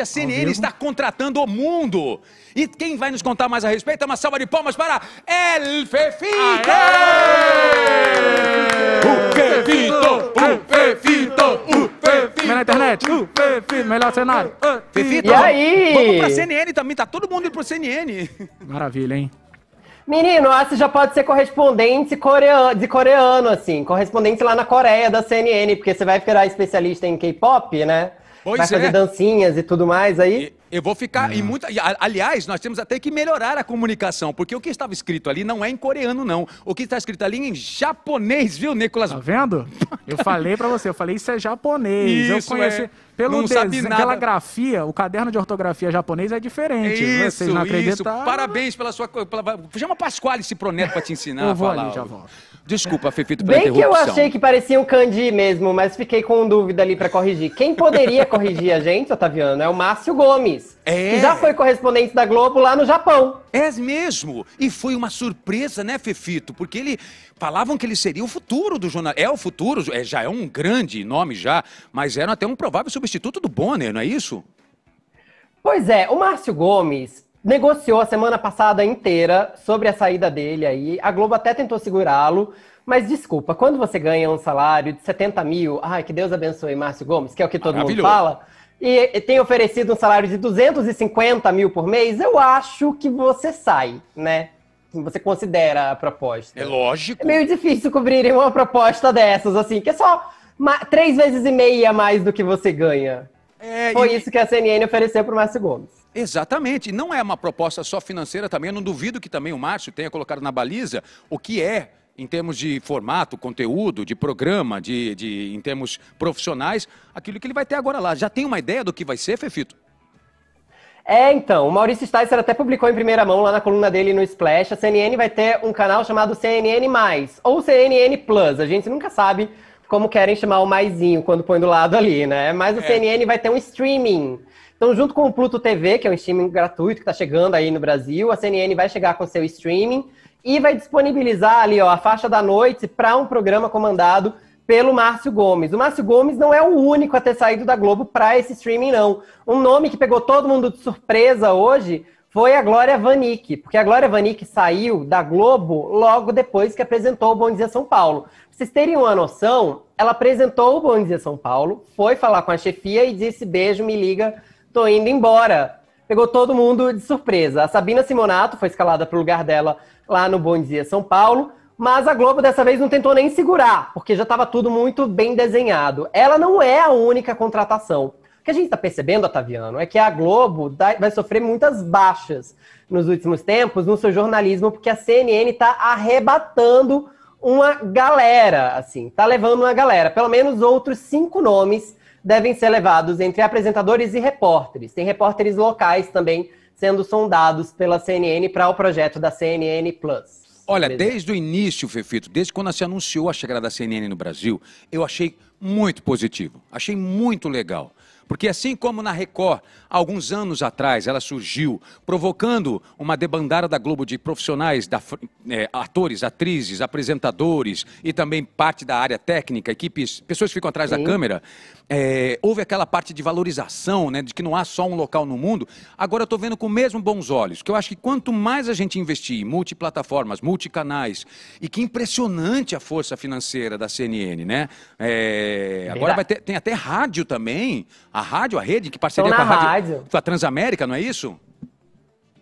a CNN está contratando o mundo. E quem vai nos contar mais a respeito é uma salva de palmas para El Fefito! O Fefito! O Fefito! O Fefito! Melhor internet! O Fefito! Melhor cenário! Fefito! E aí? Vamos pra CNN também, tá todo mundo indo pro CNN. Maravilha, hein? Menino, ah, você já pode ser correspondente coreano, de coreano, assim, correspondente lá na Coreia da CNN, porque você vai virar especialista em K-pop, né? Pois vai fazer é. dancinhas e tudo mais aí. Eu vou ficar. Hum. E muita, aliás, nós temos até que melhorar a comunicação, porque o que estava escrito ali não é em coreano, não. O que está escrito ali é em japonês, viu, Nicolas? Tá vendo? Eu falei para você, eu falei isso é japonês. Isso, eu conheci. É. Pelo não desenho, pela grafia, o caderno de ortografia japonês é diferente. Isso, Vocês não acreditam? Isso. Parabéns pela sua. Pela, chama Pasquale Ciproneto para te ensinar eu vou a falar. Ali, já volto. Desculpa, Fefito, pela Bem que eu achei que parecia o Candy mesmo, mas fiquei com dúvida ali para corrigir. Quem poderia corrigir a gente, Otaviano, é o Márcio Gomes. É. Que já foi correspondente da Globo lá no Japão. É mesmo. E foi uma surpresa, né, Fefito? Porque ele falavam que ele seria o futuro do jornal. É o futuro, é, já é um grande nome já, mas era até um provável substituto do Bonner, não é isso? Pois é, o Márcio Gomes negociou a semana passada inteira sobre a saída dele aí. A Globo até tentou segurá-lo, mas desculpa, quando você ganha um salário de 70 mil, ai, que Deus abençoe Márcio Gomes, que é o que todo mundo fala, e, e tem oferecido um salário de 250 mil por mês, eu acho que você sai, né? Você considera a proposta. É lógico. É meio difícil cobrir uma proposta dessas, assim, que é só três vezes e meia mais do que você ganha. É, Foi e... isso que a CNN ofereceu para o Márcio Gomes. Exatamente, não é uma proposta só financeira também, eu não duvido que também o Márcio tenha colocado na baliza o que é em termos de formato, conteúdo, de programa, de, de, em termos profissionais, aquilo que ele vai ter agora lá. Já tem uma ideia do que vai ser, Fefito? É, então, o Maurício Sticer até publicou em primeira mão lá na coluna dele no Splash, a CNN vai ter um canal chamado CNN+, ou CNN Plus, a gente nunca sabe como querem chamar o maisinho quando põe do lado ali, né? Mas o é. CNN vai ter um streaming, então, junto com o Pluto TV, que é um streaming gratuito que está chegando aí no Brasil, a CNN vai chegar com seu streaming e vai disponibilizar ali ó, a faixa da noite para um programa comandado pelo Márcio Gomes. O Márcio Gomes não é o único a ter saído da Globo para esse streaming, não. Um nome que pegou todo mundo de surpresa hoje foi a Glória Vanick, porque a Glória Vanick saiu da Globo logo depois que apresentou o Bom Dia São Paulo. Pra vocês terem uma noção, ela apresentou o Bom Dia São Paulo, foi falar com a chefia e disse: beijo, me liga tô indo embora. Pegou todo mundo de surpresa. A Sabina Simonato foi escalada para o lugar dela lá no Bom Dia São Paulo, mas a Globo dessa vez não tentou nem segurar, porque já estava tudo muito bem desenhado. Ela não é a única contratação. O que a gente está percebendo, Ataviano, é que a Globo vai sofrer muitas baixas nos últimos tempos no seu jornalismo, porque a CNN está arrebatando uma galera, assim, tá levando uma galera. Pelo menos outros cinco nomes devem ser levados entre apresentadores e repórteres. Tem repórteres locais também sendo sondados pela CNN para o projeto da CNN Plus. Olha, desde o início, Fefito, desde quando se anunciou a chegada da CNN no Brasil, eu achei muito positivo, achei muito legal. Porque assim como na Record, alguns anos atrás, ela surgiu provocando uma debandada da Globo de profissionais, da, é, atores, atrizes, apresentadores e também parte da área técnica, equipes, pessoas que ficam atrás Sim. da câmera, é, houve aquela parte de valorização, né, de que não há só um local no mundo. Agora eu estou vendo com mesmo bons olhos, que eu acho que quanto mais a gente investir em multiplataformas, multicanais, e que impressionante a força financeira da CNN, né? É, agora vai ter, tem até rádio também. A rádio, a rede, que parceria com a rádio, rádio. A Transamérica, não é isso?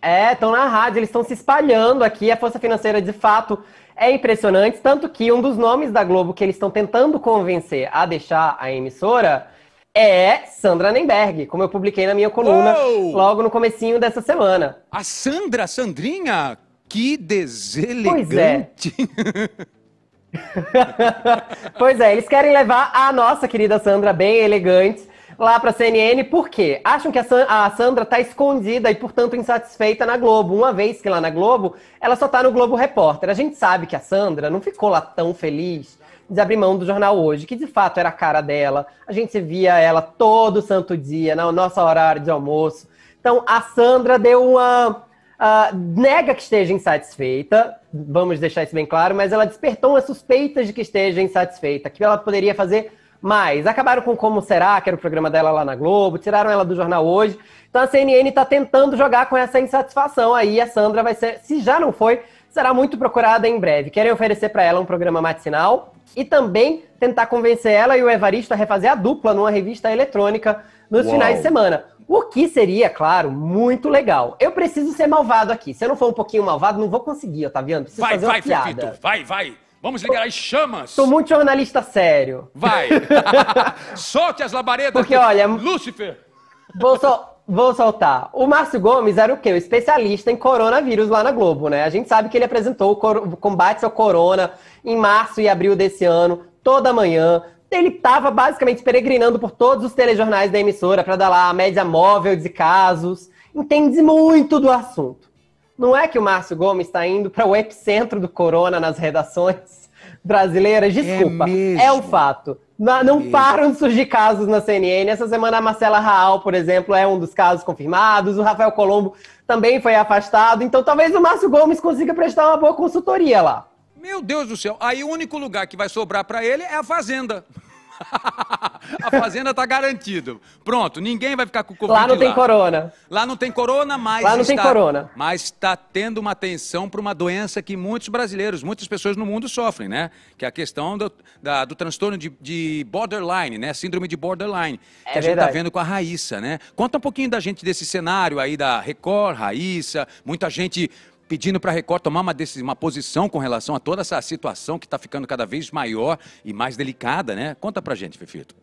É, estão na rádio, eles estão se espalhando aqui. A força financeira, de fato, é impressionante. Tanto que um dos nomes da Globo que eles estão tentando convencer a deixar a emissora é Sandra Nemberg, como eu publiquei na minha coluna Uou! logo no comecinho dessa semana. A Sandra, Sandrinha, que deselegante. Pois é. pois é, eles querem levar a nossa querida Sandra bem elegante lá para a CNN, por quê? Acham que a, San a Sandra está escondida e, portanto, insatisfeita na Globo, uma vez que lá na Globo, ela só está no Globo Repórter. A gente sabe que a Sandra não ficou lá tão feliz de abrir mão do jornal hoje, que de fato era a cara dela. A gente via ela todo santo dia, na nossa horário de almoço. Então, a Sandra deu uma. Uh, nega que esteja insatisfeita, vamos deixar isso bem claro, mas ela despertou as suspeitas de que esteja insatisfeita, que ela poderia fazer mas acabaram com Como Será, que era o programa dela lá na Globo, tiraram ela do jornal hoje. Então a CNN está tentando jogar com essa insatisfação aí. A Sandra vai ser, se já não foi, será muito procurada em breve. Querem oferecer para ela um programa matinal e também tentar convencer ela e o Evaristo a refazer a dupla numa revista eletrônica nos finais de semana. O que seria, claro, muito legal. Eu preciso ser malvado aqui. Se eu não for um pouquinho malvado, não vou conseguir, Otaviano. Preciso vai, fazer vai, uma piada. Fefito. Vai, vai. Vamos ligar as chamas. Sou muito jornalista sério. Vai. Solte as labaredas. Porque, olha... Lúcifer. Vou, sol... Vou soltar. O Márcio Gomes era o quê? O especialista em coronavírus lá na Globo, né? A gente sabe que ele apresentou o, cor... combate ao corona em março e abril desse ano, toda manhã, ele estava basicamente peregrinando por todos os telejornais da emissora para dar lá a média móvel de casos, entende muito do assunto. Não é que o Márcio Gomes está indo para o epicentro do corona nas redações brasileiras? É Desculpa, é, é um fato. Não, não é param de surgir casos na CNN. Essa semana a Marcela Raal, por exemplo, é um dos casos confirmados. O Rafael Colombo também foi afastado. Então talvez o Márcio Gomes consiga prestar uma boa consultoria lá. Meu Deus do céu. Aí o único lugar que vai sobrar para ele é a Fazenda. a fazenda tá garantido. Pronto, ninguém vai ficar com Covid lá. não lá. tem corona. Lá não tem corona, mas Lá não está, tem corona. Mas está tendo uma atenção para uma doença que muitos brasileiros, muitas pessoas no mundo sofrem, né? Que é a questão do, da, do transtorno de, de, borderline, né? Síndrome de borderline. É que a gente tá vendo com a Raíssa, né? Conta um pouquinho da gente desse cenário aí da Record, Raíssa, muita gente pedindo para a Record tomar uma, decisão, uma posição com relação a toda essa situação que está ficando cada vez maior e mais delicada, né? Conta para gente, Fefito.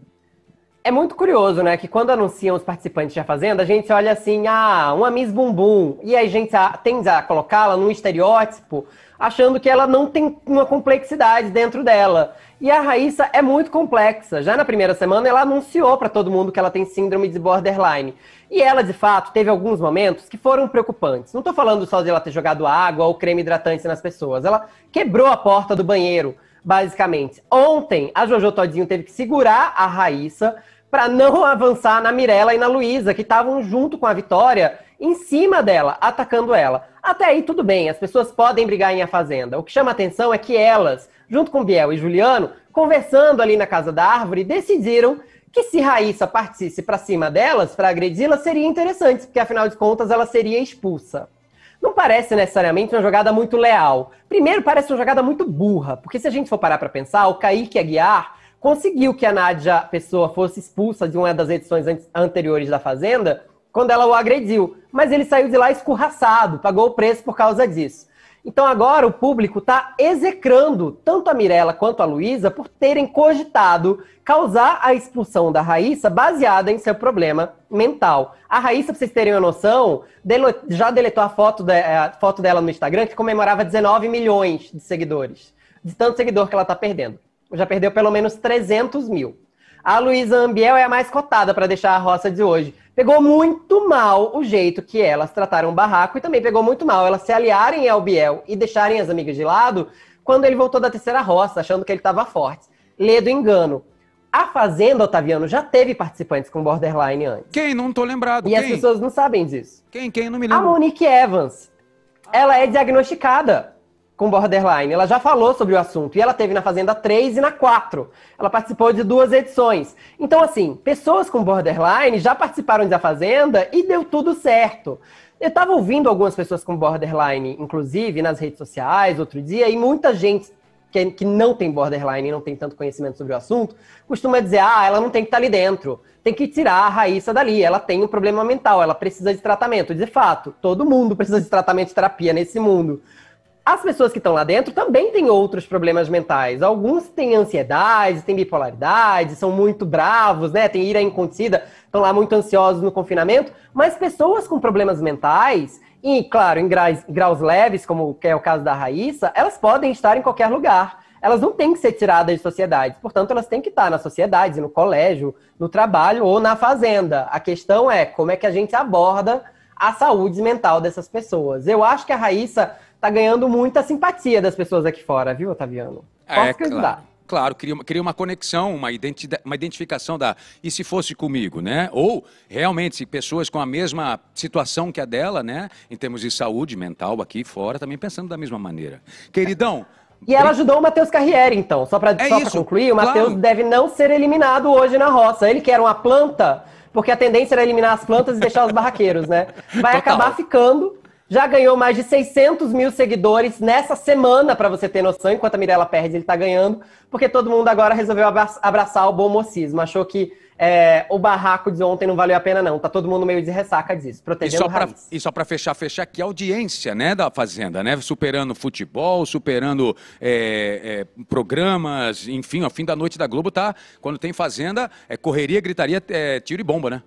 É muito curioso, né? Que quando anunciam os participantes da Fazenda, a gente olha assim, ah, uma Miss Bumbum. E aí a gente tende a colocá-la num estereótipo, achando que ela não tem uma complexidade dentro dela. E a Raíssa é muito complexa. Já na primeira semana, ela anunciou para todo mundo que ela tem síndrome de borderline. E ela, de fato, teve alguns momentos que foram preocupantes. Não estou falando só de ela ter jogado água ou creme hidratante nas pessoas. Ela quebrou a porta do banheiro, basicamente. Ontem, a Jojo Todinho teve que segurar a Raíssa para não avançar na Mirella e na Luísa, que estavam junto com a Vitória, em cima dela, atacando ela. Até aí tudo bem, as pessoas podem brigar em A Fazenda. O que chama atenção é que elas, junto com Biel e Juliano, conversando ali na Casa da Árvore, decidiram que se Raíssa partisse para cima delas, para agredi las seria interessante, porque afinal de contas ela seria expulsa. Não parece necessariamente uma jogada muito leal. Primeiro, parece uma jogada muito burra, porque se a gente for parar para pensar, o Kaique Aguiar conseguiu que a Nádia Pessoa fosse expulsa de uma das edições anteriores da Fazenda, quando ela o agrediu. Mas ele saiu de lá escorraçado, pagou o preço por causa disso. Então agora o público está execrando tanto a Mirella quanto a Luísa por terem cogitado causar a expulsão da Raíssa baseada em seu problema mental. A Raíssa, para vocês terem uma noção, já deletou a foto, de, a foto dela no Instagram que comemorava 19 milhões de seguidores. De tanto seguidor que ela está perdendo já perdeu pelo menos 300 mil. A Luísa Ambiel é a mais cotada para deixar a roça de hoje. Pegou muito mal o jeito que elas trataram o barraco e também pegou muito mal elas se aliarem ao Biel e deixarem as amigas de lado quando ele voltou da terceira roça, achando que ele estava forte. Lê do engano. A Fazenda, Otaviano, já teve participantes com borderline antes. Quem? Não tô lembrado. E quem? as pessoas não sabem disso. Quem? Quem? Não me lembro. A Monique Evans. Ela é diagnosticada com borderline. Ela já falou sobre o assunto e ela teve na Fazenda 3 e na 4. Ela participou de duas edições. Então, assim, pessoas com borderline já participaram da Fazenda e deu tudo certo. Eu estava ouvindo algumas pessoas com borderline, inclusive nas redes sociais, outro dia, e muita gente que, que não tem borderline e não tem tanto conhecimento sobre o assunto costuma dizer: ah, ela não tem que estar tá ali dentro, tem que tirar a raíça dali, ela tem um problema mental, ela precisa de tratamento. De fato, todo mundo precisa de tratamento de terapia nesse mundo as pessoas que estão lá dentro também têm outros problemas mentais. Alguns têm ansiedade, têm bipolaridade, são muito bravos, né? têm ira incontida, estão lá muito ansiosos no confinamento. Mas pessoas com problemas mentais, e claro, em graus, graus leves, como é o caso da Raíssa, elas podem estar em qualquer lugar. Elas não têm que ser tiradas de sociedade. Portanto, elas têm que estar na sociedade, no colégio, no trabalho ou na fazenda. A questão é como é que a gente aborda a saúde mental dessas pessoas. Eu acho que a Raíssa tá ganhando muita simpatia das pessoas aqui fora, viu, Otaviano? É, Posso é, te ajudar. Claro. Claro, cria uma, uma conexão, uma, identidade, uma identificação da. E se fosse comigo, né? Ou, realmente, pessoas com a mesma situação que a dela, né? Em termos de saúde mental aqui fora, também pensando da mesma maneira. Queridão. E ela ajudou o Matheus Carriere, então. Só para é concluir, o Matheus claro. deve não ser eliminado hoje na roça. Ele quer uma planta, porque a tendência era eliminar as plantas e deixar os barraqueiros, né? Vai Total. acabar ficando já ganhou mais de 600 mil seguidores nessa semana, para você ter noção. Enquanto a Mirella perde, ele está ganhando. Porque todo mundo agora resolveu abraçar o bom mocismo. Achou que é, o barraco de ontem não valeu a pena, não. Tá todo mundo meio de ressaca disso, protegendo o só E só para fechar, fechar aqui a audiência né, da Fazenda, né? Superando futebol, superando é, é, programas, enfim, o fim da noite da Globo tá. Quando tem Fazenda, é correria, gritaria, é tiro e bomba, né?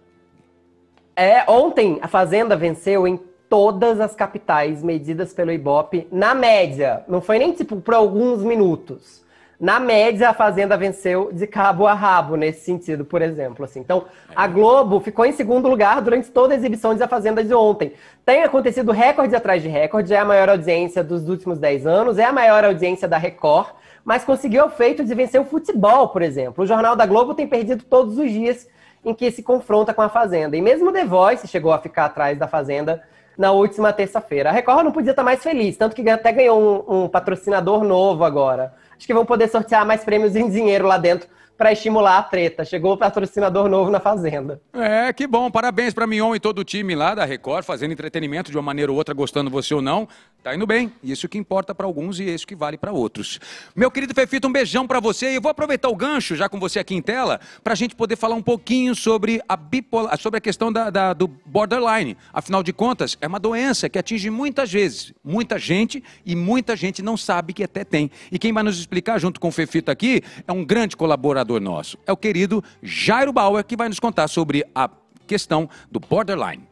É, ontem a Fazenda venceu em todas as capitais medidas pelo Ibope, na média. Não foi nem tipo por alguns minutos. Na média, a Fazenda venceu de cabo a rabo nesse sentido, por exemplo. Assim. Então, a é. Globo ficou em segundo lugar durante toda a exibição de A Fazenda de ontem. Tem acontecido recorde atrás de recorde, é a maior audiência dos últimos 10 anos, é a maior audiência da Record, mas conseguiu o feito de vencer o futebol, por exemplo. O Jornal da Globo tem perdido todos os dias em que se confronta com a Fazenda. E mesmo The Voice chegou a ficar atrás da Fazenda na última terça-feira. A Record não podia estar mais feliz, tanto que até ganhou um, um patrocinador novo agora. Acho que vão poder sortear mais prêmios em dinheiro lá dentro para estimular a treta. Chegou o patrocinador novo na Fazenda. É, que bom. Parabéns para Mion e todo o time lá da Record, fazendo entretenimento de uma maneira ou outra, gostando você ou não. Tá indo bem. Isso que importa para alguns e isso que vale para outros. Meu querido Fefito, um beijão para você. E eu vou aproveitar o gancho, já com você aqui em tela, para a gente poder falar um pouquinho sobre a, bipolar, sobre a questão da, da, do borderline. Afinal de contas, é uma doença que atinge muitas vezes muita gente e muita gente não sabe que até tem. E quem vai nos explicar, junto com o Fefito aqui, é um grande colaborador nosso? É o querido Jairo Bauer que vai nos contar sobre a questão do borderline.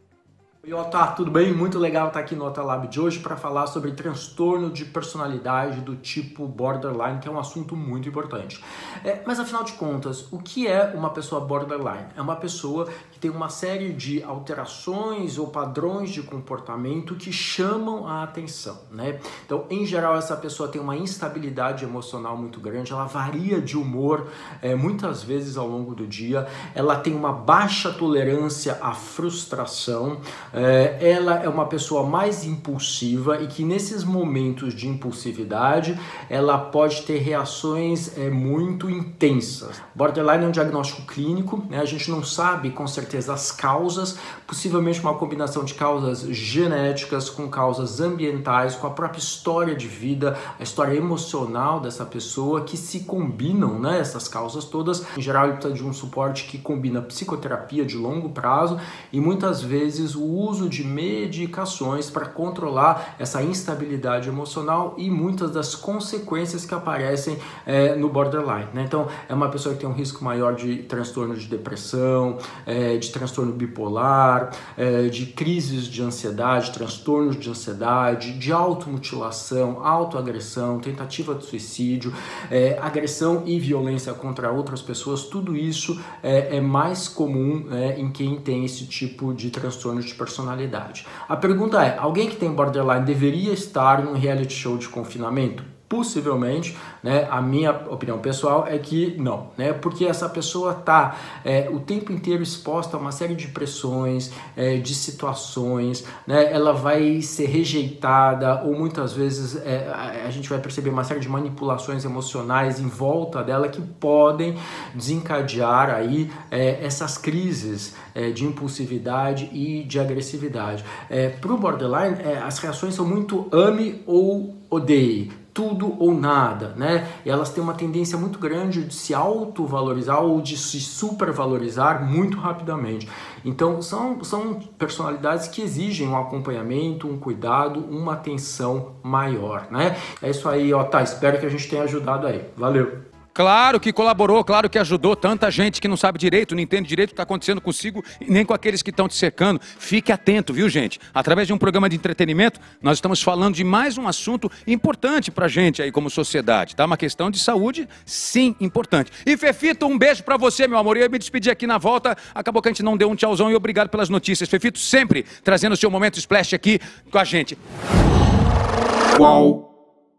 Oi, Otar, tudo bem? Muito legal estar aqui no Otar Lab de hoje para falar sobre transtorno de personalidade do tipo borderline, que é um assunto muito importante. É, mas afinal de contas, o que é uma pessoa borderline? É uma pessoa que tem uma série de alterações ou padrões de comportamento que chamam a atenção, né? Então, em geral, essa pessoa tem uma instabilidade emocional muito grande, ela varia de humor é, muitas vezes ao longo do dia, ela tem uma baixa tolerância à frustração. É, ela é uma pessoa mais impulsiva e que nesses momentos de impulsividade ela pode ter reações é, muito intensas. Borderline é um diagnóstico clínico, né? a gente não sabe com certeza as causas, possivelmente uma combinação de causas genéticas com causas ambientais, com a própria história de vida, a história emocional dessa pessoa que se combinam, né? Essas causas todas. Em geral, ele precisa de um suporte que combina psicoterapia de longo prazo e muitas vezes o uso de medicações para controlar essa instabilidade emocional e muitas das consequências que aparecem é, no borderline. Né? Então, é uma pessoa que tem um risco maior de transtorno de depressão, é, de transtorno bipolar, é, de crises de ansiedade, transtornos de ansiedade, de automutilação, autoagressão, tentativa de suicídio, é, agressão e violência contra outras pessoas. Tudo isso é, é mais comum né, em quem tem esse tipo de transtorno de personalidade. A pergunta é: alguém que tem borderline deveria estar num reality show de confinamento? possivelmente, né, a minha opinião pessoal é que não, né, porque essa pessoa está é, o tempo inteiro exposta a uma série de pressões, é, de situações, né, ela vai ser rejeitada ou muitas vezes é, a gente vai perceber uma série de manipulações emocionais em volta dela que podem desencadear aí é, essas crises é, de impulsividade e de agressividade. É, Para o borderline, as reações são muito ame ou odeie tudo ou nada, né? E elas têm uma tendência muito grande de se autovalorizar ou de se supervalorizar muito rapidamente. Então, são, são personalidades que exigem um acompanhamento, um cuidado, uma atenção maior, né? É isso aí, ó, tá? Espero que a gente tenha ajudado aí. Valeu! Claro que colaborou, claro que ajudou tanta gente que não sabe direito, não entende direito o que está acontecendo consigo e nem com aqueles que estão te cercando. Fique atento, viu, gente? Através de um programa de entretenimento, nós estamos falando de mais um assunto importante para a gente aí como sociedade, tá? Uma questão de saúde, sim, importante. E Fefito, um beijo para você, meu amor. E eu me despedi aqui na volta. Acabou que a gente não deu um tchauzão e obrigado pelas notícias. Fefito sempre trazendo o seu momento splash aqui com a gente. Qual?